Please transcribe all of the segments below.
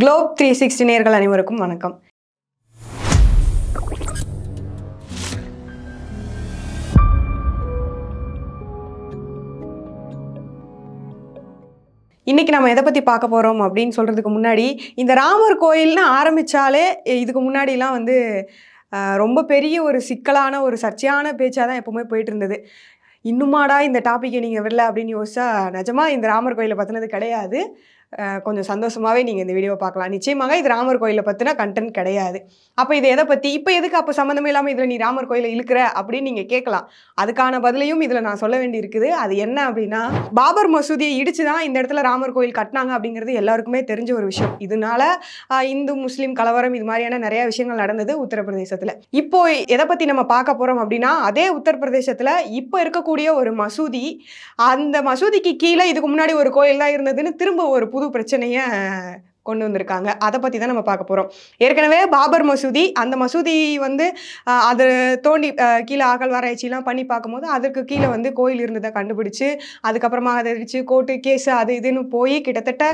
Globe three sixty நேர்கள் அனைவருக்கும் வணக்கம் இன்றைக்கி நம்ம எதை பற்றி பார்க்க போகிறோம் அப்படின்னு சொல்கிறதுக்கு முன்னாடி இந்த ராமர் கோயில்னு ஆரம்பித்தாலே இதுக்கு முன்னாடிலாம் வந்து ரொம்ப பெரிய ஒரு சிக்கலான ஒரு சர்ச்சையான பேச்சாக தான் எப்போவுமே போயிட்டு இருந்தது இன்னுமாடா இந்த டாப்பிக்கை நீங்கள் விடல அப்படின்னு யோசிச்சா நிஜமாக இந்த ராமர் கோயிலை பற்றினது கிடையாது கொஞ்சம் சந்தோஷமாகவே நீங்கள் இந்த வீடியோவை பார்க்கலாம் நிச்சயமாக இது ராமர் கோயிலை பற்றின கண்டென்ட் கிடையாது அப்போ இது எதை பற்றி இப்போ எதுக்கு அப்போ சம்மந்தம் இல்லாமல் இதில் நீ ராமர் கோயிலை இழுக்கிற அப்படின்னு நீங்கள் கேட்கலாம் அதுக்கான பதிலையும் இதில் நான் சொல்ல வேண்டி இருக்குது அது என்ன அப்படின்னா பாபர் மசூதியை இடிச்சு தான் இந்த இடத்துல ராமர் கோயில் கட்டினாங்க அப்படிங்கிறது எல்லாருக்குமே தெரிஞ்ச ஒரு விஷயம் இதனால இந்து முஸ்லீம் கலவரம் இது மாதிரியான நிறைய விஷயங்கள் நடந்தது உத்தரப்பிரதேசத்தில் இப்போ எதை பற்றி நம்ம பார்க்க போகிறோம் அப்படின்னா அதே உத்தரப்பிரதேசத்தில் இப்போ இருக்கக்கூடிய ஒரு மசூதி அந்த மசூதிக்கு கீழே இதுக்கு முன்னாடி ஒரு கோயில் தான் இருந்ததுன்னு திரும்ப ஒரு புது பிரச்சனையை கொண்டு வந்திருக்காங்க அதை பற்றி தான் நம்ம பார்க்க போகிறோம் ஏற்கனவே பாபர் மசூதி அந்த மசூதி வந்து அது தோண்டி கீழே அகழ்வாராய்ச்சிலாம் பண்ணி பார்க்கும்போது அதற்கு கீழே வந்து கோயில் இருந்ததை கண்டுபிடிச்சு அதுக்கப்புறமா அதை வச்சு கோர்ட்டு கேஸு அது இதுன்னு போய் கிட்டத்தட்ட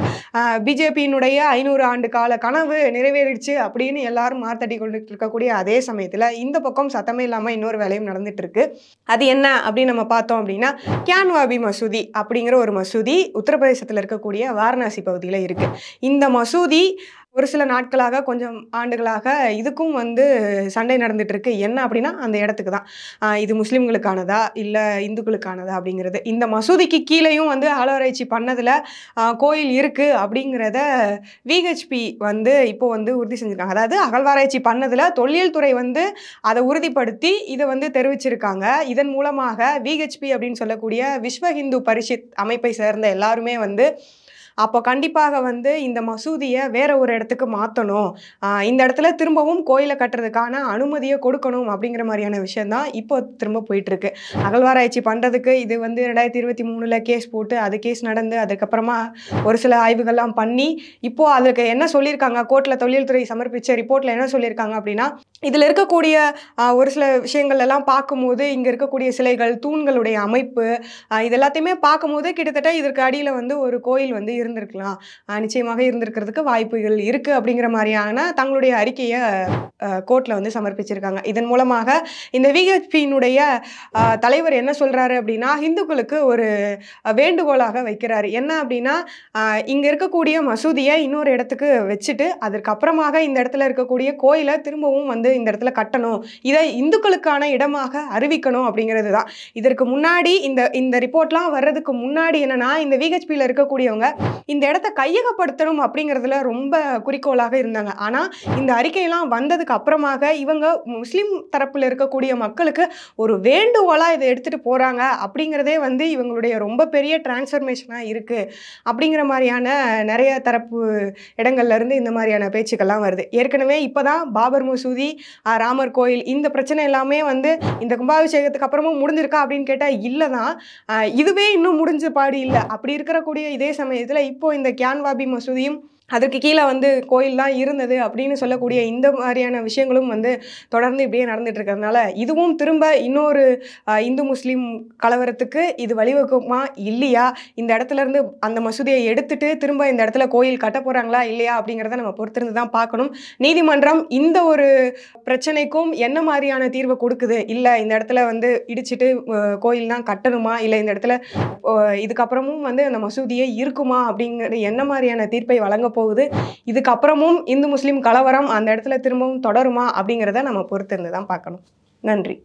பிஜேபியினுடைய ஐநூறு ஆண்டு கால கனவு நிறைவேறிடுச்சு அப்படின்னு எல்லாரும் மார்த்தட்டி கொண்டு இருக்கக்கூடிய அதே சமயத்தில் இந்த பக்கம் சத்தமே இல்லாமல் இன்னொரு வேலையும் நடந்துட்டு இருக்கு அது என்ன அப்படின்னு நம்ம பார்த்தோம் அப்படின்னா கியான்வாபி மசூதி அப்படிங்கிற ஒரு மசூதி உத்தரப்பிரதேசத்தில் இருக்கக்கூடிய வாரணாசி பகுதியில் இருக்குது இந்த மசூதி மசூதி ஒரு சில நாட்களாக கொஞ்சம் ஆண்டுகளாக இதுக்கும் வந்து சண்டை நடந்துட்டு இருக்கு என்ன அப்படின்னா அந்த இடத்துக்கு தான் இது முஸ்லீம்களுக்கானதா இல்லை இந்துக்களுக்கானதா அப்படிங்கிறது இந்த மசூதிக்கு கீழேயும் வந்து ஆலோராய்ச்சி பண்ணதில் கோயில் இருக்குது அப்படிங்கிறத விஹெச்பி வந்து இப்போ வந்து உறுதி செஞ்சுருக்காங்க அதாவது அகழ்வாராய்ச்சி பண்ணதில் தொழில்துறை வந்து அதை உறுதிப்படுத்தி இதை வந்து தெரிவிச்சிருக்காங்க இதன் மூலமாக விஹெச்பி அப்படின்னு சொல்லக்கூடிய விஸ்வ ஹிந்து பரிஷித் அமைப்பை சேர்ந்த எல்லாருமே வந்து அப்போ கண்டிப்பாக வந்து இந்த மசூதியை வேற ஒரு இடத்துக்கு மாற்றணும் இந்த இடத்துல திரும்பவும் கோயிலை கட்டுறதுக்கான அனுமதியை கொடுக்கணும் அப்படிங்கிற மாதிரியான விஷயந்தான் இப்போ திரும்ப போயிட்டுருக்கு அகழ்வாராய்ச்சி பண்ணுறதுக்கு இது வந்து ரெண்டாயிரத்தி இருபத்தி மூணில் கேஸ் போட்டு அது கேஸ் நடந்து அதுக்கப்புறமா ஒரு சில ஆய்வுகள்லாம் பண்ணி இப்போது அதுக்கு என்ன சொல்லியிருக்காங்க கோர்ட்டில் தொழில்துறை சமர்ப்பித்த ரிப்போர்ட்டில் என்ன சொல்லியிருக்காங்க அப்படின்னா இதில் இருக்கக்கூடிய ஒரு சில விஷயங்கள் எல்லாம் பார்க்கும்போது இங்கே இருக்கக்கூடிய சிலைகள் தூண்களுடைய அமைப்பு இது எல்லாத்தையுமே பார்க்கும்போது கிட்டத்தட்ட இதற்கு அடியில் வந்து ஒரு கோயில் வந்து இருந்திருக்கலாம் நிச்சயமாக இருந்திருக்கிறதுக்கு வாய்ப்புகள் இருக்குது அப்படிங்கிற மாதிரியான தங்களுடைய அறிக்கையை கோர்ட்டில் வந்து சமர்ப்பிச்சிருக்காங்க இதன் மூலமாக இந்த விஹெச்பியினுடைய தலைவர் என்ன சொல்கிறாரு அப்படின்னா ஹிந்துக்களுக்கு ஒரு வேண்டுகோளாக வைக்கிறாரு என்ன அப்படின்னா இங்கே இருக்கக்கூடிய மசூதியை இன்னொரு இடத்துக்கு வச்சுட்டு அதற்கப்புறமாக இந்த இடத்துல இருக்கக்கூடிய கோயிலை திரும்பவும் வந்து இந்த இடத்துல கட்டணும் இதை இந்துக்களுக்கான இடமாக அறிவிக்கணும் அப்படிங்கிறது தான் இதற்கு முன்னாடி இந்த இந்த ரிப்போர்ட்லாம் வர்றதுக்கு முன்னாடி என்னென்னா இந்த விஹெச்பியில் இருக்கக்கூடியவங்க இந்த இடத்த கையகப்படுத்தணும் அப்படிங்கிறதுல ரொம்ப குறிக்கோளாக இருந்தாங்க ஆனால் இந்த அறிக்கையெல்லாம் வந்ததுக்கு அப்புறமாக இவங்க முஸ்லீம் தரப்பில் இருக்கக்கூடிய மக்களுக்கு ஒரு வேண்டுகோளாக இதை எடுத்துகிட்டு போகிறாங்க அப்படிங்கிறதே வந்து இவங்களுடைய ரொம்ப பெரிய டிரான்ஸ்ஃபர்மேஷனாக இருக்குது அப்படிங்கிற மாதிரியான நிறைய தரப்பு இடங்கள்லேருந்து இந்த மாதிரியான பேச்சுக்கள்லாம் வருது ஏற்கனவே இப்போ தான் பாபர் மசூதி ராமர் கோயில் இந்த பிரச்சனை எல்லாமே வந்து இந்த கும்பாபிஷேகத்துக்கு அப்புறமும் முடிஞ்சிருக்கா அப்படின்னு கேட்டால் இல்லை தான் இதுவே இன்னும் முடிஞ்ச பாடு இல்லை அப்படி இருக்கக்கூடிய இதே சமயத்தில் இப்போ இந்த கியான்வாபி மசூதியும் அதற்கு கீழே வந்து கோயிலெலாம் இருந்தது அப்படின்னு சொல்லக்கூடிய இந்த மாதிரியான விஷயங்களும் வந்து தொடர்ந்து இப்படியே நடந்துட்டு இருக்கிறதுனால இதுவும் திரும்ப இன்னொரு இந்து முஸ்லீம் கலவரத்துக்கு இது வழிவகுமா இல்லையா இந்த இடத்துலேருந்து அந்த மசூதியை எடுத்துட்டு திரும்ப இந்த இடத்துல கோயில் கட்ட போகிறாங்களா இல்லையா அப்படிங்கிறத நம்ம பொறுத்திருந்து தான் பார்க்கணும் நீதிமன்றம் இந்த ஒரு பிரச்சனைக்கும் என்ன மாதிரியான தீர்வை கொடுக்குது இல்லை இந்த இடத்துல வந்து இடிச்சிட்டு கோயில் தான் கட்டணுமா இல்லை இந்த இடத்துல இதுக்கப்புறமும் வந்து அந்த மசூதியை இருக்குமா அப்படிங்கிற என்ன மாதிரியான தீர்ப்பை வழங்க போகுது இதுக்கப்புறமும் இந்து முஸ்லீம் கலவரம் அந்த இடத்துல திரும்பவும் தொடருமா அப்படிங்கிறத நம்ம பொறுத்திருந்து தான் பார்க்கணும் நன்றி